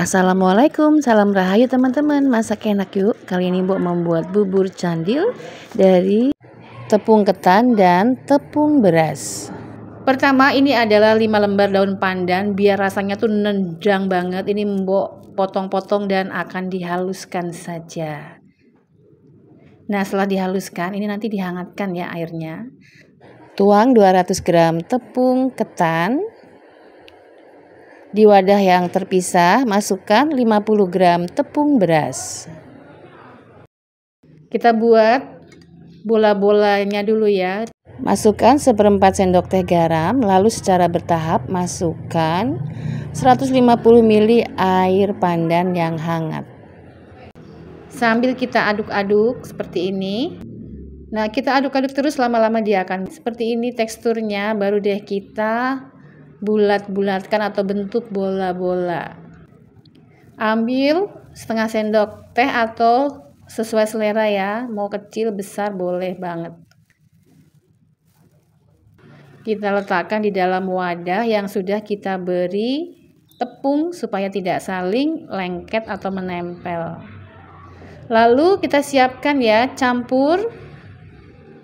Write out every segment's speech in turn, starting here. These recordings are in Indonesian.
Assalamualaikum, salam rahayu teman-teman Masak enak yuk Kali ini Mbok membuat bubur candil Dari tepung ketan dan tepung beras Pertama ini adalah 5 lembar daun pandan Biar rasanya tuh nendang banget Ini Mbok potong-potong dan akan dihaluskan saja Nah setelah dihaluskan ini nanti dihangatkan ya airnya Tuang 200 gram tepung ketan di wadah yang terpisah, masukkan 50 gram tepung beras. Kita buat bola-bolanya dulu ya. Masukkan seperempat sendok teh garam, lalu secara bertahap masukkan 150 ml air pandan yang hangat. Sambil kita aduk-aduk seperti ini. Nah, kita aduk-aduk terus lama-lama dia akan seperti ini teksturnya, baru deh kita bulat-bulatkan atau bentuk bola-bola. Ambil setengah sendok teh atau sesuai selera ya, mau kecil besar boleh banget. Kita letakkan di dalam wadah yang sudah kita beri tepung supaya tidak saling lengket atau menempel. Lalu kita siapkan ya campur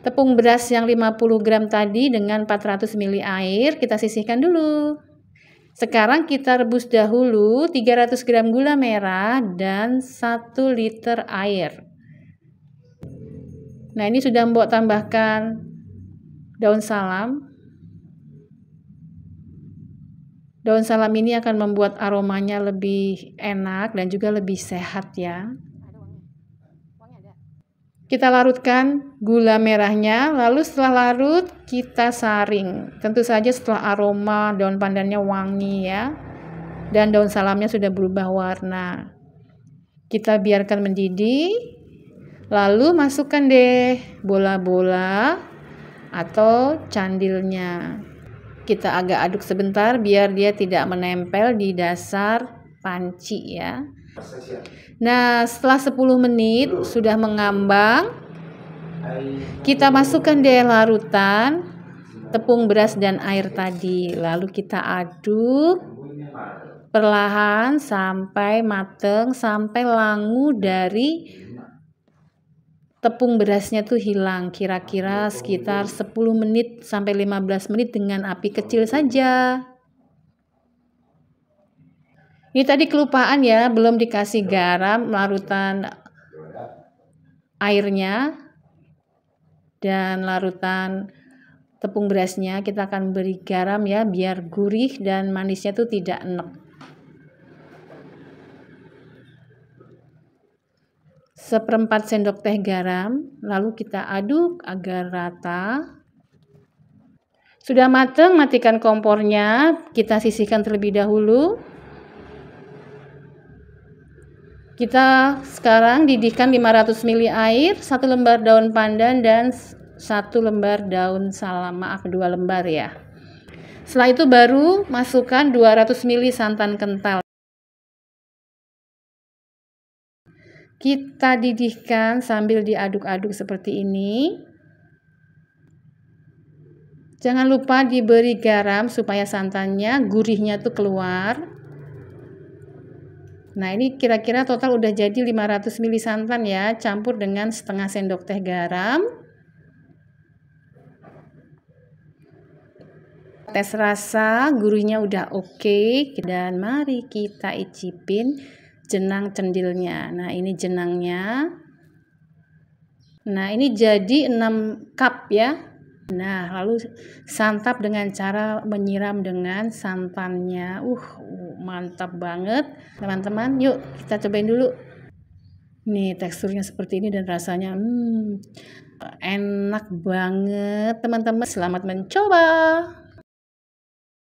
Tepung beras yang 50 gram tadi dengan 400 ml air kita sisihkan dulu. Sekarang kita rebus dahulu 300 gram gula merah dan 1 liter air. Nah ini sudah mbok tambahkan daun salam. Daun salam ini akan membuat aromanya lebih enak dan juga lebih sehat ya. Kita larutkan gula merahnya, lalu setelah larut kita saring. Tentu saja setelah aroma daun pandannya wangi ya, dan daun salamnya sudah berubah warna. Kita biarkan mendidih, lalu masukkan deh bola-bola atau candilnya. Kita agak aduk sebentar biar dia tidak menempel di dasar panci ya. Nah, setelah 10 menit sudah mengambang, kita masukkan deh larutan tepung beras dan air tadi. Lalu kita aduk perlahan sampai mateng, sampai langu dari tepung berasnya tuh hilang kira-kira sekitar 10 menit sampai 15 menit dengan api kecil saja. Ini tadi kelupaan ya, belum dikasih garam larutan airnya dan larutan tepung berasnya kita akan beri garam ya biar gurih dan manisnya tuh tidak enek. Seperempat sendok teh garam, lalu kita aduk agar rata. Sudah matang, matikan kompornya. Kita sisihkan terlebih dahulu. Kita sekarang didihkan 500 ml air, satu lembar daun pandan dan satu lembar daun salam, maaf dua lembar ya. Setelah itu baru masukkan 200 ml santan kental. Kita didihkan sambil diaduk-aduk seperti ini. Jangan lupa diberi garam supaya santannya gurihnya tuh keluar. Nah, ini kira-kira total udah jadi 500 ml santan ya, campur dengan setengah sendok teh garam. Tes rasa, gurunya udah oke okay. dan mari kita icipin jenang cendilnya. Nah, ini jenangnya. Nah, ini jadi 6 cup ya. Nah, lalu santap dengan cara menyiram dengan santannya. Uh, mantap banget teman-teman yuk kita cobain dulu nih teksturnya seperti ini dan rasanya hmm, enak banget teman-teman selamat mencoba